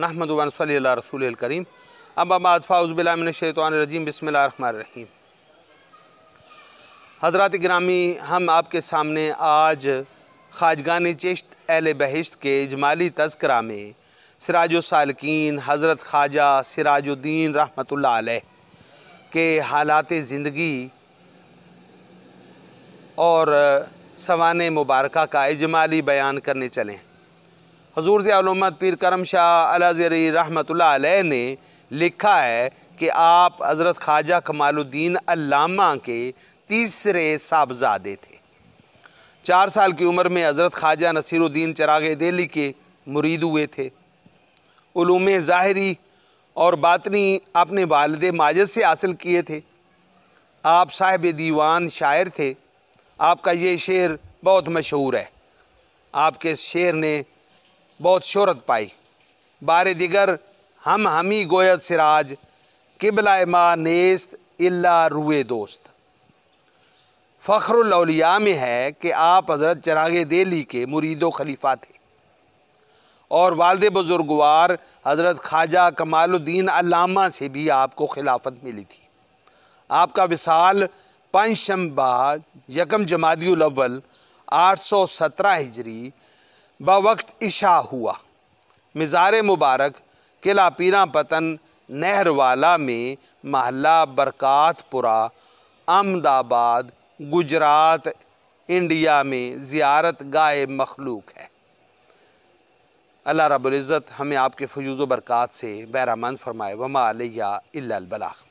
नहमद वनसल रसूल करीम अब आबाद फ़ाउज़बिलामिनशैतरजीम बसमीम हज़रत ग्रामी हम आपके सामने आज ख्वाजगान चिश्त अहल बहिश्त के इजमाली तस्करा में सराज सालकिन हज़रत ख्वाजा सिराजुद्दीन रहमत के हालात ज़िंदगी और सवान मुबारक का इजमाली बयान करने चलें हजूर आलोमत पीर करम शाह अलाजरी रहमत ने लिखा है कि आप हज़रत ख्वाजा कमालुद्दीन अलामा के तीसरे साहबजादे थे चार साल की उम्र में हज़रत ख्वाजा नसीरुद्दीन चराग दिल्ली के मुरीद हुए थे उलूम ज़ाहरी और बातनी अपने वालद माजद से हासिल किए थे आप साहिब दीवान शायर थे आपका ये शेर बहुत मशहूर है आपके शेर ने बहुत शहरत पाई बार दिगर हम हमी गोयत सिराज किबला माँ नेस्त इल्ला रुए दोस्त फ़ख्रलिया में है कि आप हज़रत चराग दिल्ली के मुरीद खलीफा थे और वालद बुज़ुर्गवार हज़रत ख्वाजा कमालुद्दीन अलामा से भी आपको खिलाफत मिली थी आपका विसाल पंचशंबा यकम जमादी अव्वल आठ सौ सत्रह हिजरी बवक्त इशा हुआ मज़ार मुबारक किला पीरा पतन नहर वाला में महला बरक़ातपुरा अहमदाबाद गुजरात इंडिया में ज़ियारत गाय मखलूक है अल्लाह रबुल्ज़त हमें आपके फजूज़ बरक़ात से बैरामंद फरमाए वमा अलबलाख